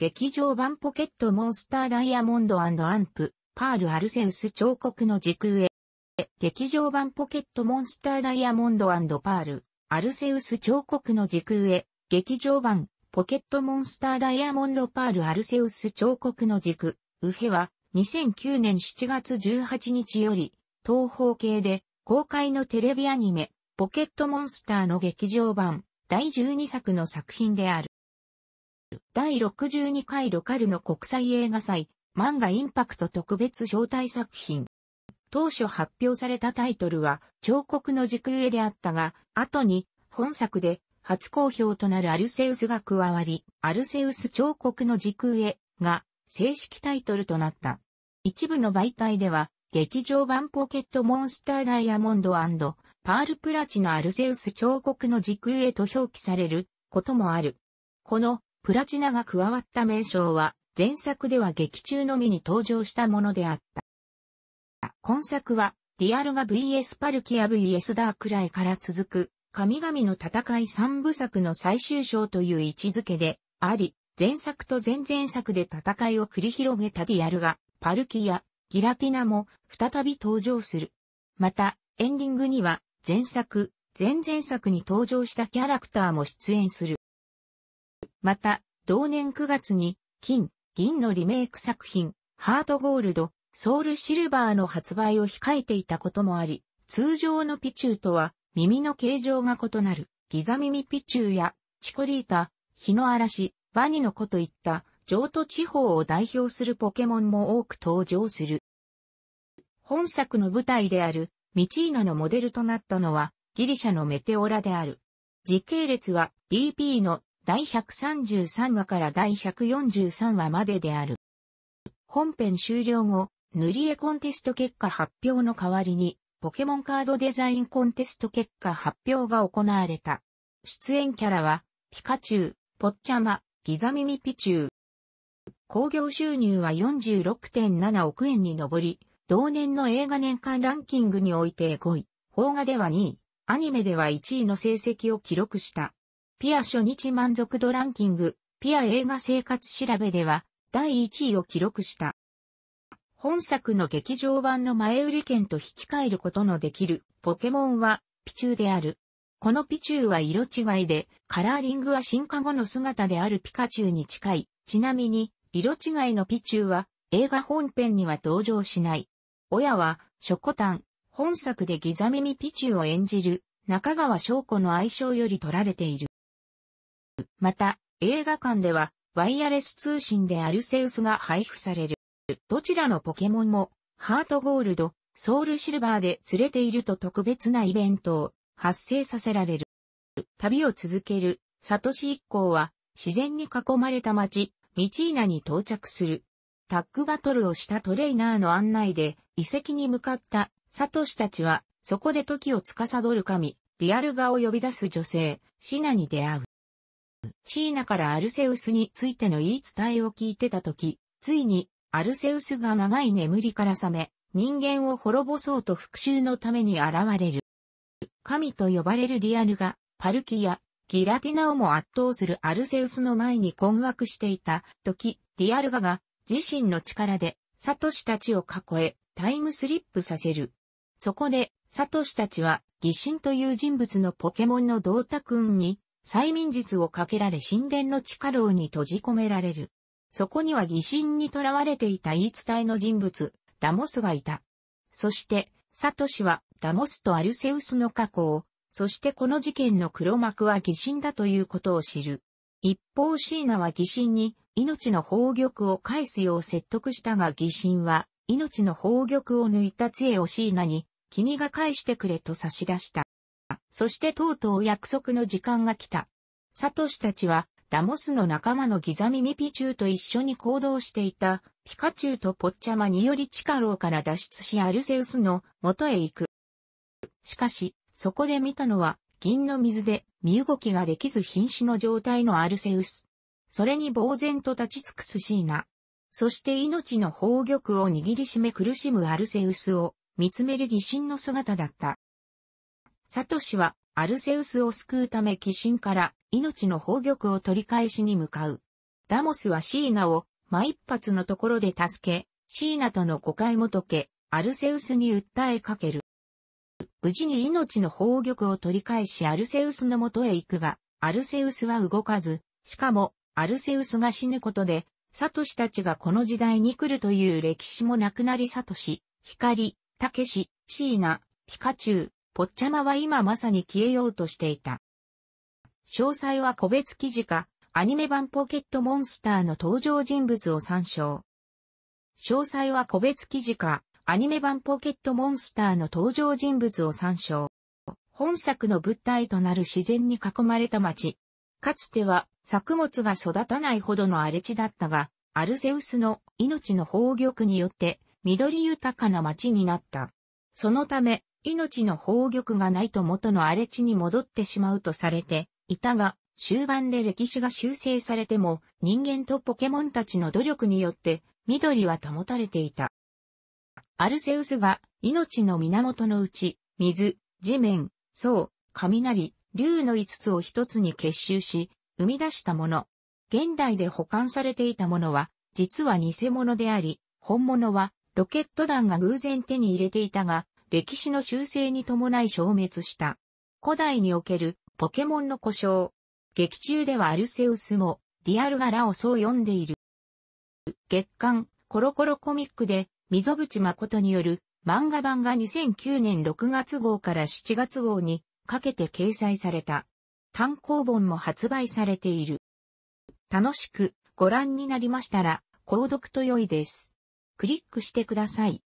劇場版ポケットモンスターダイヤモンドアンプ、パール・アルセウス彫刻の時空へ。劇場版ポケットモンスターダイヤモンドパール、アルセウス彫刻の時空へ。劇場版ポケットモンスターダイヤモンドパール・アルセウス彫刻の軸、ウヘは2009年7月18日より東方系で公開のテレビアニメポケットモンスターの劇場版第12作の作品である。第62回ロカルの国際映画祭、漫画インパクト特別招待作品。当初発表されたタイトルは、彫刻の軸上であったが、後に、本作で、初公表となるアルセウスが加わり、アルセウス彫刻の軸上が、正式タイトルとなった。一部の媒体では、劇場版ポケットモンスターダイヤモンドパールプラチのアルセウス彫刻の軸上と表記されることもある。このプラチナが加わった名称は、前作では劇中のみに登場したものであった。今作は、ディアルガ VS パルキア VS ダークライから続く、神々の戦い三部作の最終章という位置づけで、あり、前作と前々作で戦いを繰り広げたディアルガ、パルキア、ギラティナも再び登場する。また、エンディングには、前作、前々作に登場したキャラクターも出演する。また、同年9月に、金、銀のリメイク作品、ハートゴールド、ソウルシルバーの発売を控えていたこともあり、通常のピチューとは耳の形状が異なるギザ耳ピチューやチコリータ、ヒノアラシ、バニの子といった上都地方を代表するポケモンも多く登場する。本作の舞台であるミチーノのモデルとなったのはギリシャのメテオラである。時系列は DP の第133話から第143話までである。本編終了後、塗り絵コンテスト結果発表の代わりに、ポケモンカードデザインコンテスト結果発表が行われた。出演キャラは、ピカチュウ、ポッチャマ、ギザミミピチュウ。興行収入は46.7億円に上り、同年の映画年間ランキングにおいて5位、邦画では2位、アニメでは1位の成績を記録した。ピア初日満足度ランキング、ピア映画生活調べでは、第1位を記録した。本作の劇場版の前売り券と引き換えることのできるポケモンはピチューである。このピチューは色違いで、カラーリングは進化後の姿であるピカチュウに近い。ちなみに、色違いのピチューは映画本編には登場しない。親は、ショコタン、本作でギザミミピチューを演じる中川翔子の愛称より取られている。また、映画館では、ワイヤレス通信でアルセウスが配布される。どちらのポケモンも、ハートゴールド、ソウルシルバーで連れていると特別なイベントを発生させられる。旅を続ける、サトシ一行は、自然に囲まれた街、ミチーナに到着する。タッグバトルをしたトレイナーの案内で、遺跡に向かったサトシたちは、そこで時を司る神、リアルガを呼び出す女性、シナに出会う。シーナからアルセウスについての言い伝えを聞いてたとき、ついに、アルセウスが長い眠りから覚め、人間を滅ぼそうと復讐のために現れる。神と呼ばれるディアヌが、パルキア、ギラティナをも圧倒するアルセウスの前に困惑していた時、ディアルガが自身の力でサトシたちを囲えタイムスリップさせる。そこでサトシたちは疑心という人物のポケモンのドータ君に催眠術をかけられ神殿の地下牢に閉じ込められる。そこには疑心にとらわれていた言い伝えの人物、ダモスがいた。そして、サトシはダモスとアルセウスの過去を、そしてこの事件の黒幕は疑心だということを知る。一方シーナは疑心に命の宝玉を返すよう説得したが疑心は命の宝玉を抜いた杖をシーナに君が返してくれと差し出した。そしてとうとう約束の時間が来た。サトシたちは、ダモスの仲間のギザミミピチューと一緒に行動していた、ピカチュウとポッチャマにより地下牢から脱出しアルセウスの元へ行く。しかし、そこで見たのは、銀の水で身動きができず瀕死の状態のアルセウス。それに呆然と立ち尽くすシーナ。そして命の宝玉を握りしめ苦しむアルセウスを見つめる疑心の姿だった。サトシはアルセウスを救うため寄進から命の宝玉を取り返しに向かう。ダモスはシーナを真一発のところで助け、シーナとの誤解も解け、アルセウスに訴えかける。無事に命の宝玉を取り返しアルセウスの元へ行くが、アルセウスは動かず、しかも、アルセウスが死ぬことで、サトシたちがこの時代に来るという歴史もなくなりサトシ、光、タケシ、シーナ、ピカチュウ、ポッチャマは今まさに消えようとしていた。詳細は個別記事か、アニメ版ポケットモンスターの登場人物を参照。詳細は個別記事か、アニメ版ポケットモンスターの登場人物を参照。本作の物体となる自然に囲まれた町。かつては作物が育たないほどの荒れ地だったが、アルセウスの命の宝玉によって緑豊かな町になった。そのため、命の宝玉がないと元の荒れ地に戻ってしまうとされていたが、終盤で歴史が修正されても人間とポケモンたちの努力によって緑は保たれていた。アルセウスが命の源のうち水、地面、層、雷、竜の5つを一つに結集し、生み出したもの。現代で保管されていたものは、実は偽物であり、本物はロケット弾が偶然手に入れていたが、歴史の修正に伴い消滅した。古代におけるポケモンの故障。劇中ではアルセウスもディアルガラをそう読んでいる。月刊コロコロコミックで溝淵誠による漫画版が2009年6月号から7月号にかけて掲載された。単行本も発売されている。楽しくご覧になりましたら、購読と良いです。クリックしてください。